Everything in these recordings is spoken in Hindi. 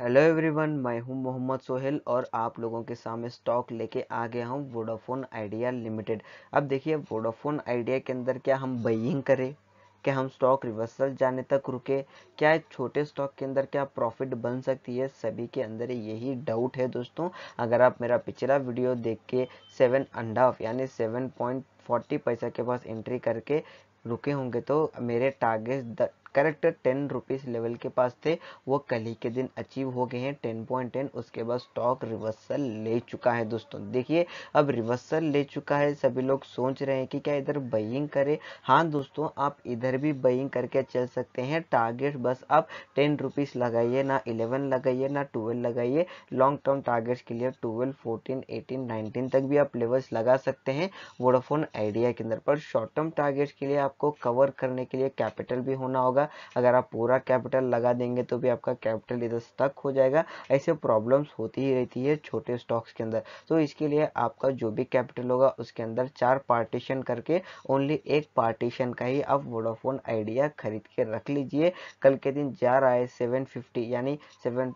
हेलो एवरीवन मैं हूं मोहम्मद सोहेल और आप लोगों के सामने स्टॉक लेके आ गया हूं वोडाफोन आइडिया लिमिटेड अब देखिए वोडाफोन आइडिया के अंदर क्या हम बइंग करें क्या हम स्टॉक रिवर्सल जाने तक रुके क्या छोटे स्टॉक के अंदर क्या प्रॉफिट बन सकती है सभी के अंदर यही डाउट है दोस्तों अगर आप मेरा पिछला वीडियो देख के सेवन अंड हाफ यानी सेवन पॉइंट फोर्टी पैसा के पास एंट्री करके रुके होंगे तो मेरे target correct ten rupees level के पास थे वो कल ही के दिन अचीव हो गए हैं टेन पॉइंट टेन उसके बाद स्टॉक रिवर्सल ले चुका है दोस्तों देखिए अब रिवर्सल ले चुका है सभी लोग सोच रहे हैं कि क्या इधर बइंग करें हाँ दोस्तों आप इधर भी बइंग करके चल सकते हैं टारगेट बस आप टेन रुपीज़ लगाइए ना इलेवन लगाइए ना ट्वेल्व लगाइए लॉन्ग टर्म टारगेट्स के लिए ट्वेल्व फोर्टीन एटीन नाइनटीन तक भी आप लेवल्स लगा सकते हैं वोडाफोन आइडिया के अंदर पर शॉर्ट टर्म टारगेट्स के लिए आपको कवर करने के लिए कैपिटल भी होना होगा जाएगा अगर आप पूरा कैपिटल लगा देंगे तो भी आपका कैपिटल इधर स्टक हो जाएगा ऐसे प्रॉब्लम्स होती ही रहती है छोटे स्टॉक्स के अंदर तो इसके लिए आपका जो भी कैपिटल होगा उसके अंदर चार पार्टीशन करके ओनली एक पार्टीशन का ही आप वोडाफोन आइडिया खरीद के रख लीजिए कल के दिन जा रहा है सेवन यानी सेवन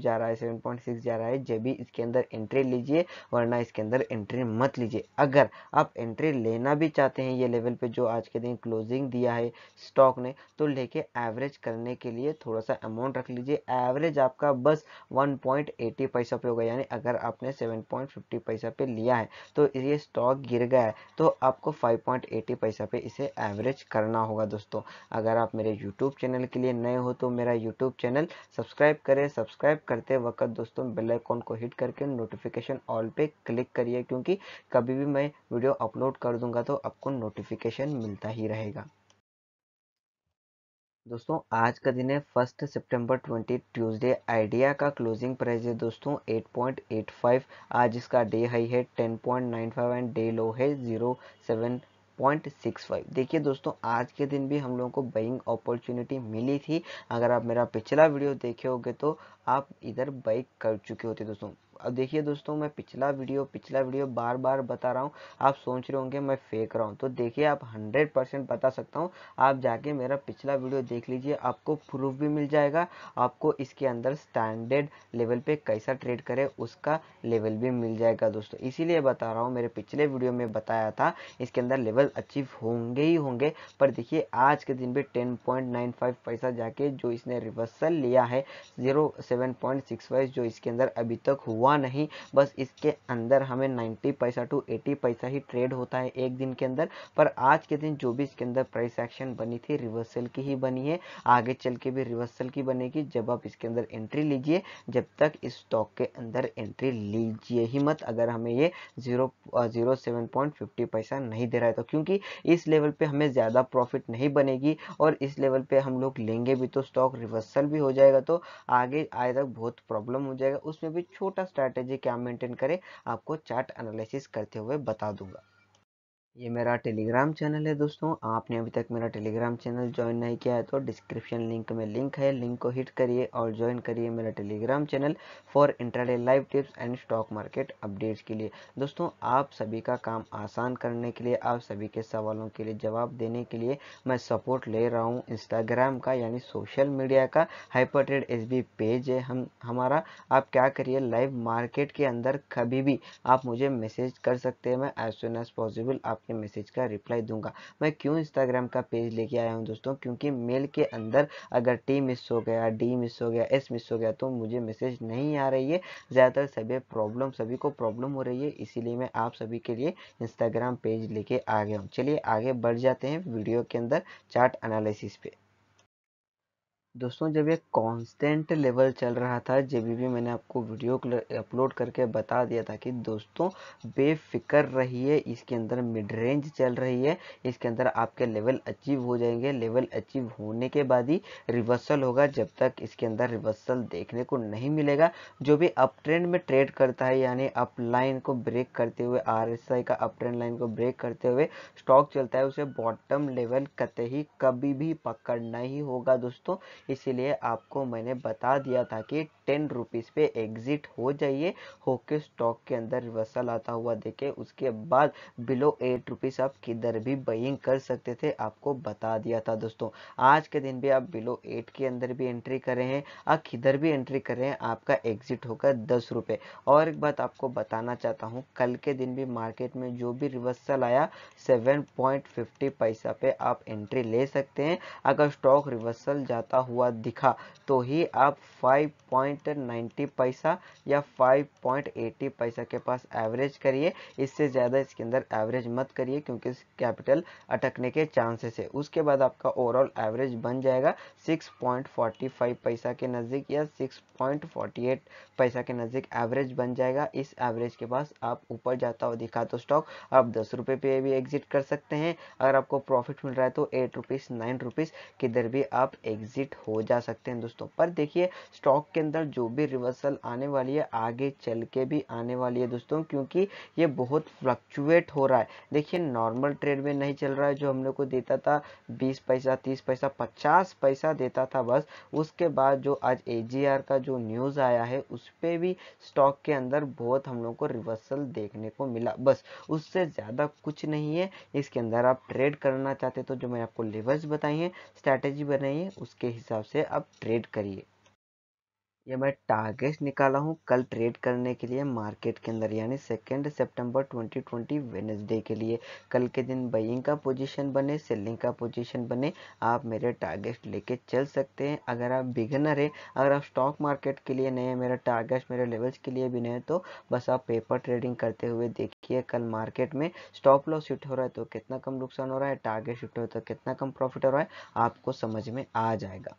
जा रहा है सेवन जा रहा है जब भी इसके अंदर एंट्री लीजिए वरना इसके अंदर एंट्री मत लीजिए अगर आप एंट्री लेना भी चाहते हैं ये लेवल पे जो आज के दिन क्लोजिंग दिया है स्टॉक ने तो लेके एवरेज करने के लिए थोड़ा सा अमाउंट रख लीजिए एवरेज आपका बस 1.80 पैसा पे होगा यानी अगर आपने 7.50 पैसा पे लिया है तो ये स्टॉक गिर गया है तो आपको 5.80 पैसा पे इसे एवरेज करना होगा दोस्तों अगर आप मेरे यूट्यूब चैनल के लिए नए हो तो मेरा यूट्यूब चैनल सब्सक्राइब करें सब्सक्राइब करते वक्त दोस्तों बेलाइकॉन को हिट करके नोटिफिकेशन ऑल पर क्लिक करिए क्योंकि कभी भी मैं वीडियो अपलोड कर दूंगा तो आपको नोटिफिकेशन मिलता ही रहेगा दोस्तों आज का दिन है फर्स्ट सितंबर 20 ट्यूसडे आइडिया का क्लोजिंग प्राइस है दोस्तों 8.85 आज इसका डे हाई है 10.95 एंड डे लो है 0.765 देखिए दोस्तों आज के दिन भी हम लोगों को बाइंग अपॉर्चुनिटी मिली थी अगर आप मेरा पिछला वीडियो देखे होगे तो आप इधर बाइक कर चुके होते दोस्तों अब देखिए दोस्तों मैं पिछला वीडियो पिछला वीडियो बार बार बता रहा हूँ आप सोच रहे होंगे मैं फेंक रहा हूँ तो देखिए आप हंड्रेड परसेंट बता सकता हूँ आप जाके मेरा पिछला वीडियो देख लीजिए आपको प्रूफ भी मिल जाएगा आपको इसके अंदर स्टैंडर्ड लेवल पे कैसा ट्रेड करे उसका लेवल भी मिल जाएगा दोस्तों इसीलिए बता रहा हूँ मेरे पिछले वीडियो में बताया था इसके अंदर लेवल अचीव होंगे ही होंगे पर देखिए आज के दिन भी टेन पॉइंट नाइन फाइव पैसा जाके जो इसने रिवर्सल लिया है zero seven point six five जो इसके अंदर अभी तक हुआ हुआ नहीं बस इसके अंदर हमें 90 पैसा टू 80 पैसा ही ट्रेड होता है एक दिन के अंदर पर आज के दिन जो भी इसके अंदर प्राइस एक्शन बनी थी रिवर्सल की ही बनी है आगे चल के भी रिवर्सल की बनेगी जब आप इसके अंदर एंट्री लीजिए जब तक इस स्टॉक के अंदर एंट्री लीजिए ही मत अगर हमें ये zero zero seven point fifty पैसा नहीं दे रहा है तो क्योंकि इस लेवल पे हमें ज़्यादा प्रॉफिट नहीं बनेगी और इस लेवल पे हम लोग लेंगे भी तो स्टॉक रिवर्सल भी हो जाएगा तो आगे आए तक बहुत प्रॉब्लम हो जाएगा उसमें भी छोटा स्ट्रैटेजी क्या मेंटेन करें आपको चार्ट एनालिसिस करते हुए बता दूंगा ये मेरा टेलीग्राम चैनल है दोस्तों आपने अभी तक मेरा टेलीग्राम चैनल ज्वाइन नहीं किया है तो डिस्क्रिप्शन लिंक में लिंक है लिंक को हिट करिए और ज्वाइन करिए मेरा Telegram channel for intraday live tips and stock market updates के लिए दोस्तों आप सभी का काम आसान करने के लिए आप सभी के सवालों के लिए जवाब देने के लिए मैं सपोर्ट ले रहा हूँ इंस्टाग्राम का यानी सोशल मीडिया का हाइपर ट्रेड एस पेज है हम हमारा आप क्या करिए लाइव मार्केट के अंदर कभी भी आप मुझे मैसेज कर सकते हैं मैं एज सुन एज पॉसिबल आप आपके मैसेज का रिप्लाई दूंगा मैं क्यों इंस्टाग्राम का पेज लेके आया हूँ दोस्तों क्योंकि मेल के अंदर अगर टी मिस हो गया डी मिस हो गया एस मिस हो गया तो मुझे मैसेज नहीं आ रही है ज़्यादातर सभी प्रॉब्लम सभी को प्रॉब्लम हो रही है इसीलिए मैं आप सभी के लिए इंस्टाग्राम पेज लेके आ गया हूँ चलिए आगे बढ़ जाते हैं वीडियो के अंदर चार्ट एनालिसिस पे दोस्तों जब ये कांस्टेंट लेवल चल रहा था जब भी मैंने आपको वीडियो अपलोड करके बता दिया था कि दोस्तों बेफिक्र रहिए इसके अंदर मिड रेंज चल रही है इसके अंदर आपके लेवल अचीव हो जाएंगे लेवल अचीव होने के बाद ही रिवर्सल होगा जब तक इसके अंदर रिवर्सल देखने को नहीं मिलेगा जो भी अप ट्रेंड में ट्रेड करता है यानी अप लाइन को ब्रेक करते हुए आर का अप ट्रेंड लाइन को ब्रेक करते हुए स्टॉक चलता है उसे बॉटम लेवल कत ही कभी भी पकड़ना ही होगा दोस्तों इसीलिए आपको मैंने बता दिया था कि टेन रुपीज़ पे एग्ज़िट हो जाइए होके स्टॉक के अंदर रिवर्सल आता हुआ देखे उसके बाद बिलो एट रुपीज़ आप किधर भी बइंग कर सकते थे आपको बता दिया था दोस्तों आज के दिन भी आप बिलो एट के अंदर भी एंट्री कर रहे हैं आप किधर भी एंट्री कर रहे हैं आपका एग्ज़िट होगा दस रुपये और एक बात आपको बताना चाहता हूँ कल के दिन भी मार्केट में जो भी रिवर्सल आया सेवन पॉइंट फिफ्टी पैसा पे आप एंट्री ले सकते हैं अगर स्टॉक रिवर्सल जाता हुआ हुआ दिखा तो ही आप 5.90 पैसा या 5.80 पैसा के पास एवरेज करिए इससे ज़्यादा इसके अंदर एवरेज मत करिए क्योंकि कैपिटल अटकने के चांसेस है उसके बाद आपका ओवरऑल एवरेज बन जाएगा 6.45 पैसा के नज़दीक या 6.48 पैसा के नज़दीक एवरेज बन जाएगा इस एवरेज के पास आप ऊपर जाता हुआ दिखा तो स्टॉक आप दस रुपये पे भी एग्जिट कर सकते हैं अगर आपको प्रॉफिट मिल रहा है तो एट रुपीज़ नाइन रुपीज़ किधर भी आप एग्जिट हो जा सकते हैं दोस्तों पर देखिए स्टॉक के अंदर जो भी रिवर्सल आने वाली है आगे चल के भी आने वाली है दोस्तों क्योंकि ये बहुत फ्लक्चुएट हो रहा है देखिए नॉर्मल ट्रेड में नहीं चल रहा है जो हम लोग को देता था बीस पैसा तीस पैसा पचास पैसा देता था बस उसके बाद जो आज ए का जो न्यूज़ आया है उस पर भी स्टॉक के अंदर बहुत हम लोग को रिवर्सल देखने को मिला बस उससे ज़्यादा कुछ नहीं है इसके अंदर आप ट्रेड करना चाहते तो जो मैंने आपको लेवल्स बताई है स्ट्रैटेजी बनाइए उसके हिसाब हिसाब से आप ट्रेड करिए ये मैं टारगेट निकाला हूँ कल ट्रेड करने के लिए मार्केट के अंदर यानी सेकेंड सितंबर 2020 वेनसडे के लिए कल के दिन बाइंग का पोजीशन बने सेलिंग का पोजीशन बने आप मेरे टारगेट लेके चल सकते हैं अगर आप बिगनर हैं अगर आप स्टॉक मार्केट के लिए नए हैं मेरा टारगेट मेरे लेवल्स के लिए भी हैं तो बस आप पेपर ट्रेडिंग करते हुए देखिए कल मार्केट में स्टॉप लॉस शिफ्ट हो रहा है तो कितना कम नुकसान हो रहा है टारगेट शिफ्ट हो तो कितना कम प्रॉफिट हो रहा है आपको समझ में आ जाएगा